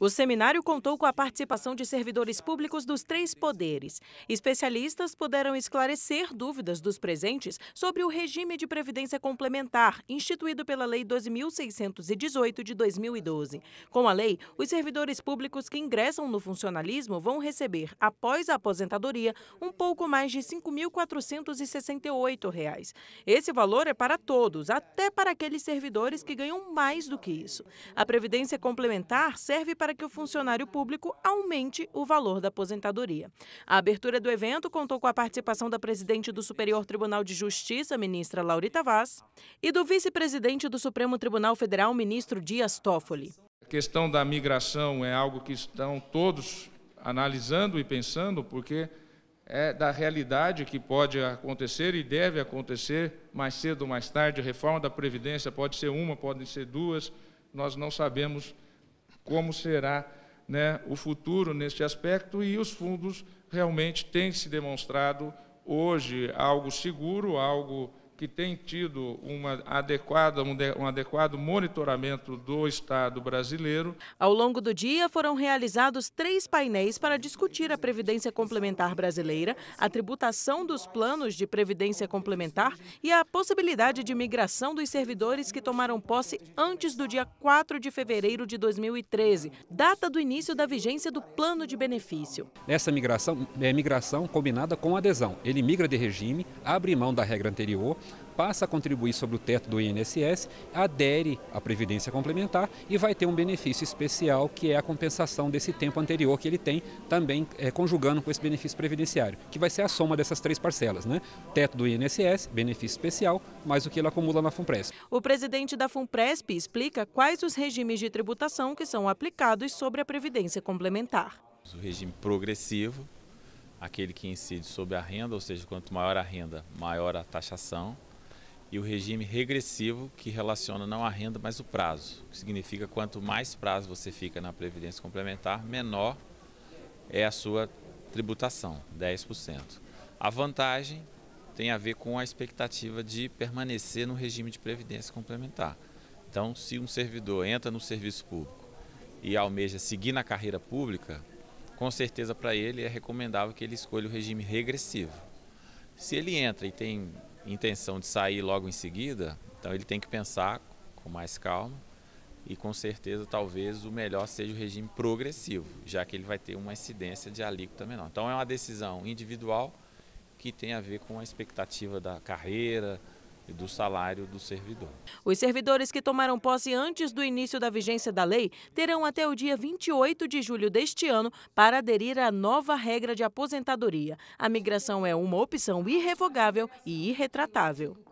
O seminário contou com a participação de servidores públicos dos três poderes. Especialistas puderam esclarecer dúvidas dos presentes sobre o regime de previdência complementar instituído pela Lei 12.618 de 2012. Com a lei, os servidores públicos que ingressam no funcionalismo vão receber, após a aposentadoria, um pouco mais de R$ 5.468. Esse valor é para todos, até para aqueles servidores que ganham mais do que isso. A previdência complementar serve para que o funcionário público aumente o valor da aposentadoria. A abertura do evento contou com a participação da presidente do Superior Tribunal de Justiça, ministra Laurita Vaz, e do vice-presidente do Supremo Tribunal Federal, ministro Dias Toffoli. A questão da migração é algo que estão todos analisando e pensando, porque é da realidade que pode acontecer e deve acontecer mais cedo ou mais tarde. A reforma da Previdência pode ser uma, podem ser duas, nós não sabemos como será né, o futuro neste aspecto, e os fundos realmente têm se demonstrado hoje algo seguro, algo que tem tido uma adequada, um adequado monitoramento do Estado brasileiro. Ao longo do dia, foram realizados três painéis para discutir a Previdência Complementar Brasileira, a tributação dos planos de Previdência Complementar e a possibilidade de migração dos servidores que tomaram posse antes do dia 4 de fevereiro de 2013, data do início da vigência do plano de benefício. Essa migração é migração combinada com adesão. Ele migra de regime, abre mão da regra anterior passa a contribuir sobre o teto do INSS, adere à Previdência Complementar e vai ter um benefício especial que é a compensação desse tempo anterior que ele tem, também é, conjugando com esse benefício previdenciário, que vai ser a soma dessas três parcelas, né? Teto do INSS, benefício especial, mais o que ele acumula na FUNPRESP. O presidente da FUNPRESP explica quais os regimes de tributação que são aplicados sobre a Previdência Complementar. O regime progressivo, aquele que incide sobre a renda, ou seja, quanto maior a renda, maior a taxação, e o regime regressivo, que relaciona não a renda, mas o prazo, que significa quanto mais prazo você fica na previdência complementar, menor é a sua tributação, 10%. A vantagem tem a ver com a expectativa de permanecer no regime de previdência complementar. Então, se um servidor entra no serviço público e almeja seguir na carreira pública, com certeza para ele é recomendável que ele escolha o regime regressivo. Se ele entra e tem intenção de sair logo em seguida, então ele tem que pensar com mais calma e com certeza talvez o melhor seja o regime progressivo, já que ele vai ter uma incidência de alíquota menor. Então é uma decisão individual que tem a ver com a expectativa da carreira, e do salário do servidor. Os servidores que tomaram posse antes do início da vigência da lei terão até o dia 28 de julho deste ano para aderir à nova regra de aposentadoria. A migração é uma opção irrevogável e irretratável.